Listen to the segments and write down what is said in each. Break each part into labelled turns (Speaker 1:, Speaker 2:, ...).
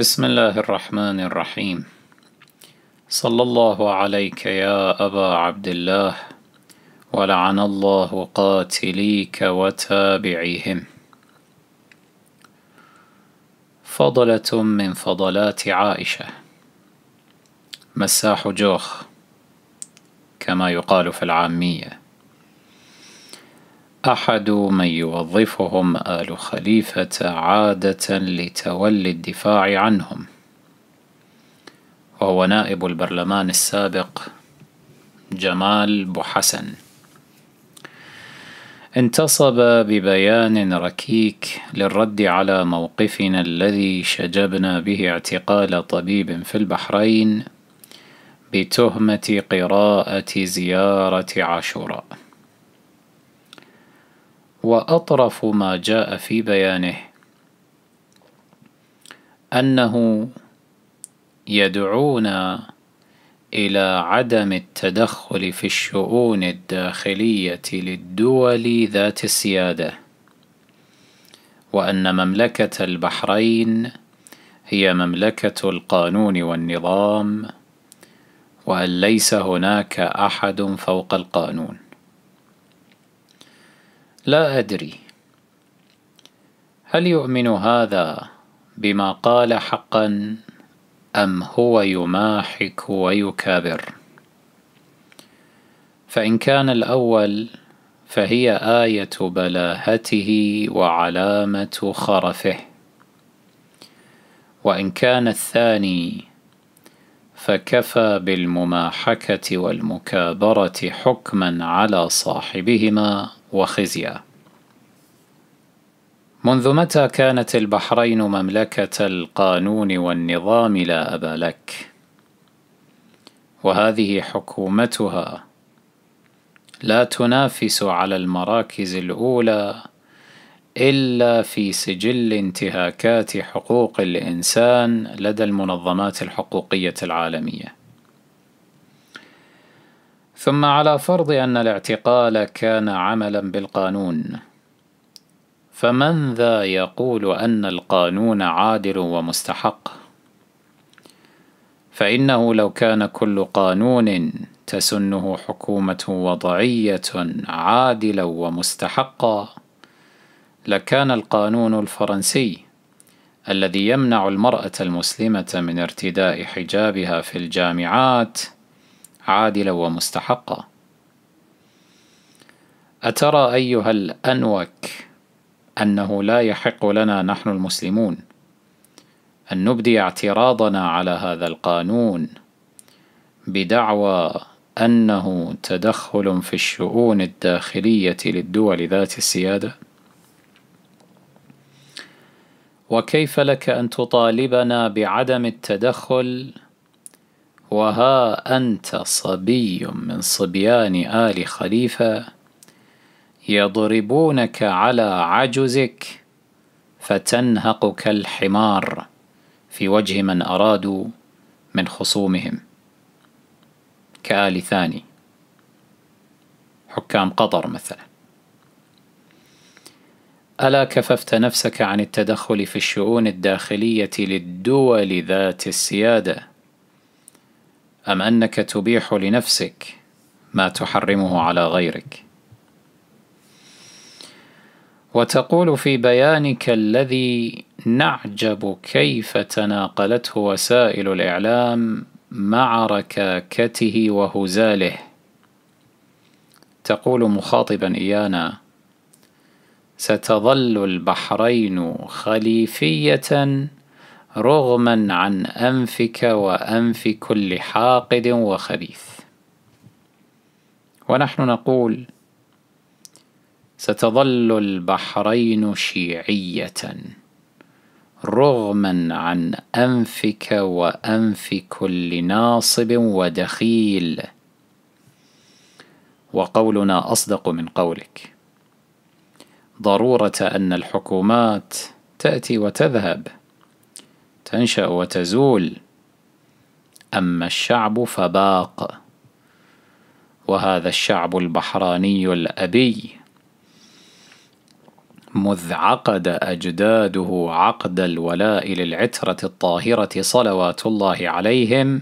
Speaker 1: بسم الله الرحمن الرحيم صلى الله عليك يا أبا عبد الله ولعن الله قاتليك وتابعيهم فضلة من فضلات عائشة مساح جوخ كما يقال في العاميه أحد من يوظفهم آل خليفة عادة لتولي الدفاع عنهم وهو نائب البرلمان السابق جمال بوحسن انتصب ببيان ركيك للرد على موقفنا الذي شجبنا به اعتقال طبيب في البحرين بتهمة قراءة زيارة عاشوراء وأطرف ما جاء في بيانه أنه يدعونا إلى عدم التدخل في الشؤون الداخلية للدول ذات السيادة وأن مملكة البحرين هي مملكة القانون والنظام وأن ليس هناك أحد فوق القانون لا أدري هل يؤمن هذا بما قال حقا أم هو يماحك ويكابر فإن كان الأول فهي آية بلاهته وعلامة خرفه وإن كان الثاني فكفى بالمماحكة والمكابرة حكما على صاحبهما وخزيا منذ متى كانت البحرين مملكة القانون والنظام لا أبا لك وهذه حكومتها لا تنافس على المراكز الأولى إلا في سجل انتهاكات حقوق الإنسان لدى المنظمات الحقوقية العالمية ثم على فرض أن الاعتقال كان عملا بالقانون فمن ذا يقول أن القانون عادل ومستحق فإنه لو كان كل قانون تسنه حكومة وضعية عادلا ومستحقا لكان القانون الفرنسي الذي يمنع المرأة المسلمة من ارتداء حجابها في الجامعات عادلة ومستحقة أترى أيها الأنوك أنه لا يحق لنا نحن المسلمون أن نبدي اعتراضنا على هذا القانون بدعوى أنه تدخل في الشؤون الداخلية للدول ذات السيادة؟ وكيف لك أن تطالبنا بعدم التدخل وها أنت صبي من صبيان آل خليفة يضربونك على عجزك فتنهق كالحمار في وجه من أرادوا من خصومهم كآل ثاني حكام قطر مثلا ألا كففت نفسك عن التدخل في الشؤون الداخلية للدول ذات السيادة أم أنك تبيح لنفسك ما تحرمه على غيرك وتقول في بيانك الذي نعجب كيف تناقلته وسائل الإعلام مع ركاكته وهزاله تقول مخاطبا إيانا ستظل البحرين خليفية رغما عن أنفك وأنف كل حاقد وخبيث ونحن نقول ستظل البحرين شيعية رغما عن أنفك وأنف كل ناصب ودخيل وقولنا أصدق من قولك ضرورة أن الحكومات تأتي وتذهب تنشأ وتزول أما الشعب فباق وهذا الشعب البحراني الأبي مذ عقد أجداده عقد الولاء للعترة الطاهرة صلوات الله عليهم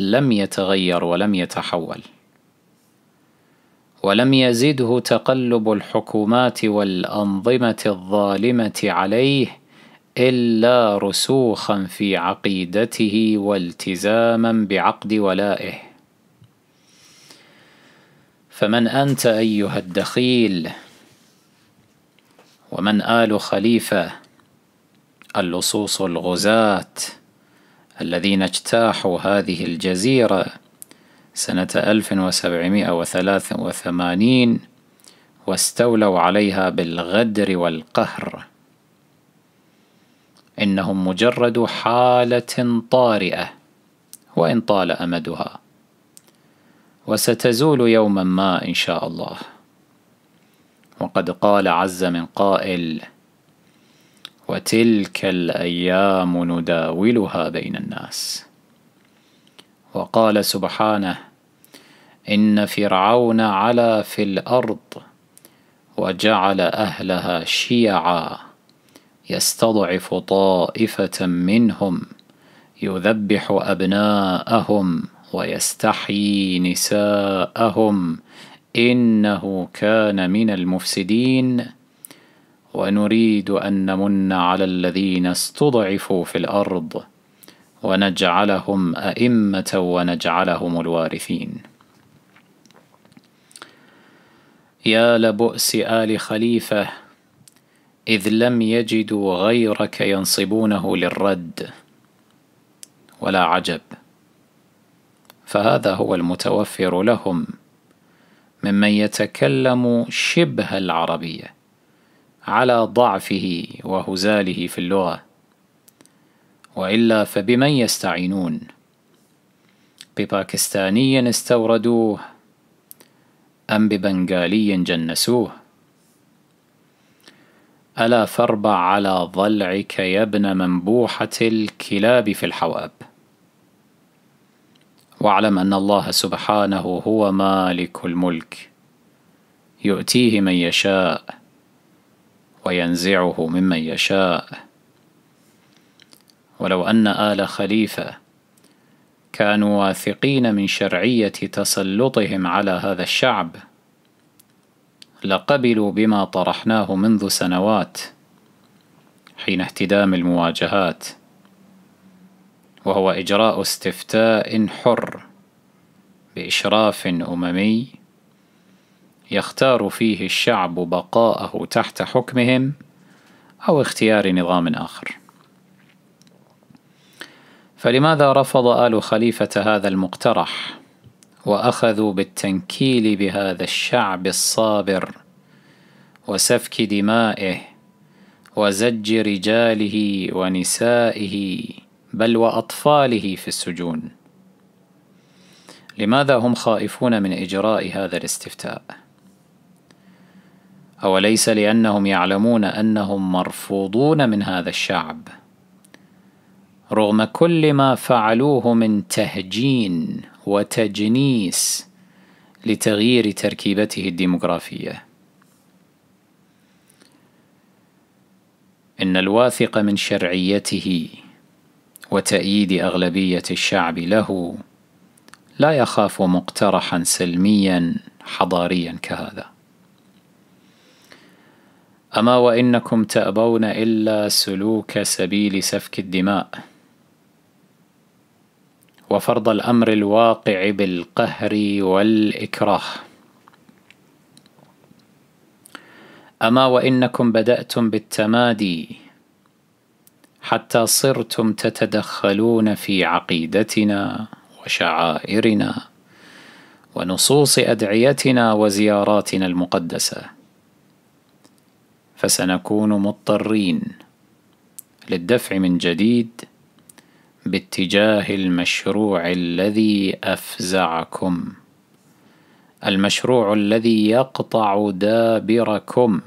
Speaker 1: لم يتغير ولم يتحول ولم يزده تقلب الحكومات والأنظمة الظالمة عليه إلا رسوخا في عقيدته والتزاما بعقد ولائه فمن أنت أيها الدخيل ومن آل خليفة اللصوص الغزاة الذين اجتاحوا هذه الجزيرة سنة 1783 واستولوا عليها بالغدر والقهر إنهم مجرد حالة طارئة وإن طال أمدها وستزول يوما ما إن شاء الله وقد قال عز من قائل وتلك الأيام نداولها بين الناس وقال سبحانه إن فرعون علا في الأرض وجعل أهلها شيعاً يستضعف طائفة منهم يذبح أبناءهم ويستحيي نساءهم إنه كان من المفسدين ونريد أن نمن على الذين استضعفوا في الأرض ونجعلهم أئمة ونجعلهم الوارثين يا لبؤس آل خليفة إذ لم يجدوا غيرك ينصبونه للرد ولا عجب فهذا هو المتوفر لهم ممن يتكلم شبه العربية على ضعفه وهزاله في اللغة وإلا فبمن يستعينون بباكستاني استوردوه أم ببنغالي جنسوه ألا فاربع على ضلعك يا ابن منبوحة الكلاب في الحواب واعلم أن الله سبحانه هو مالك الملك يؤتيه من يشاء وينزعه ممن يشاء ولو أن آل خليفة كانوا واثقين من شرعية تسلطهم على هذا الشعب لقبلوا بما طرحناه منذ سنوات حين اهتدام المواجهات وهو إجراء استفتاء حر بإشراف أممي يختار فيه الشعب بقاءه تحت حكمهم أو اختيار نظام آخر فلماذا رفض آل خليفة هذا المقترح؟ واخذوا بالتنكيل بهذا الشعب الصابر وسفك دمائه وزج رجاله ونسائه بل واطفاله في السجون لماذا هم خائفون من اجراء هذا الاستفتاء اوليس لانهم يعلمون انهم مرفوضون من هذا الشعب رغم كل ما فعلوه من تهجين وتجنيس لتغيير تركيبته الديموغرافيه ان الواثق من شرعيته وتاييد اغلبيه الشعب له لا يخاف مقترحا سلميا حضاريا كهذا اما وانكم تابون الا سلوك سبيل سفك الدماء وفرض الأمر الواقع بالقهر والإكراه أما وإنكم بدأتم بالتمادي حتى صرتم تتدخلون في عقيدتنا وشعائرنا ونصوص أدعيتنا وزياراتنا المقدسة فسنكون مضطرين للدفع من جديد باتجاه المشروع الذي أفزعكم المشروع الذي يقطع دابركم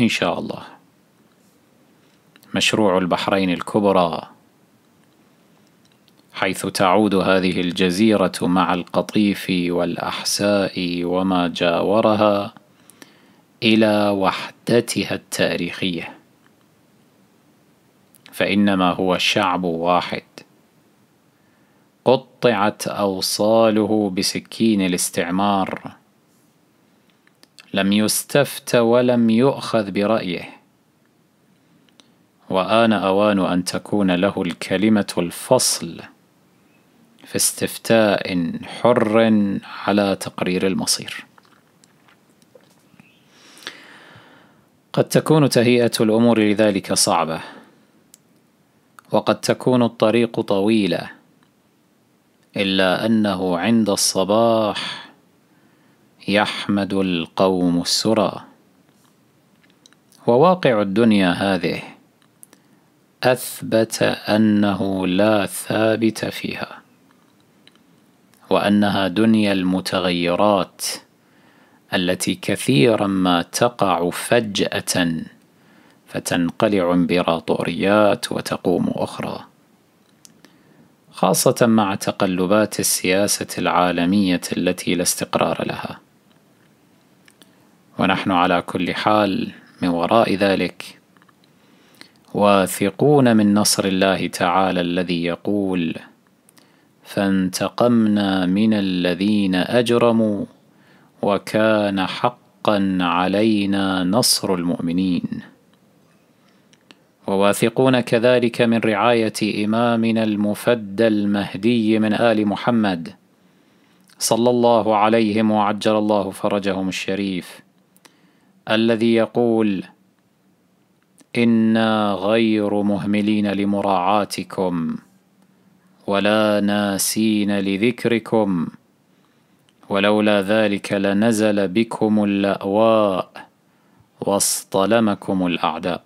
Speaker 1: إن شاء الله مشروع البحرين الكبرى حيث تعود هذه الجزيرة مع القطيف والأحساء وما جاورها إلى وحدتها التاريخية فإنما هو شعب واحد قطعت أوصاله بسكين الاستعمار لم يستفت ولم يؤخذ برأيه وآن أوان أن تكون له الكلمة الفصل في استفتاء حر على تقرير المصير قد تكون تهيئة الأمور لذلك صعبة وقد تكون الطريق طويلة إلا أنه عند الصباح يحمد القوم السرى وواقع الدنيا هذه أثبت أنه لا ثابت فيها وأنها دنيا المتغيرات التي كثيرا ما تقع فجأة فتنقلع امبراطوريات وتقوم أخرى خاصة مع تقلبات السياسة العالمية التي لا استقرار لها. ونحن على كل حال من وراء ذلك واثقون من نصر الله تعالى الذي يقول: فانتقمنا من الذين اجرموا وكان حقا علينا نصر المؤمنين وواثقون كذلك من رعاية إمامنا المفدى المهدي من آل محمد صلى الله عليهم وعجل الله فرجهم الشريف الذي يقول إنا غير مهملين لمراعاتكم ولا ناسين لذكركم ولولا ذلك لنزل بكم اللأواء واصطلمكم الأعداء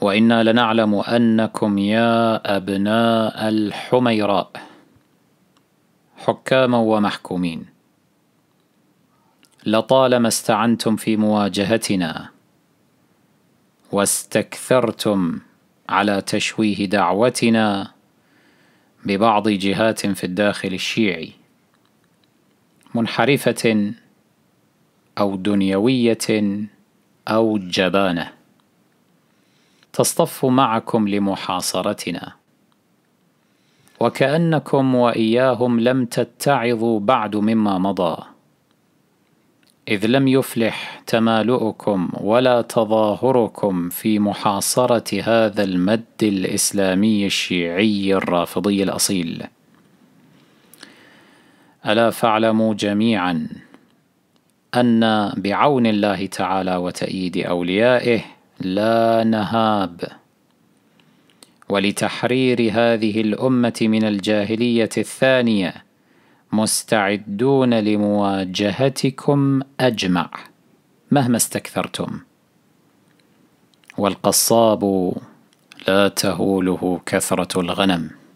Speaker 1: وإنا لنعلم أنكم يا أبناء الحميراء حكاما ومحكومين لطالما استعنتم في مواجهتنا واستكثرتم على تشويه دعوتنا ببعض جهات في الداخل الشيعي منحرفة أو دنيوية أو جبانة تصطف معكم لمحاصرتنا وكانكم واياهم لم تتعظوا بعد مما مضى اذ لم يفلح تمالؤكم ولا تظاهركم في محاصره هذا المد الاسلامي الشيعي الرافضي الاصيل الا فاعلموا جميعا ان بعون الله تعالى وتاييد اوليائه لا نهاب ولتحرير هذه الأمة من الجاهلية الثانية مستعدون لمواجهتكم أجمع مهما استكثرتم والقصاب لا تهوله كثرة الغنم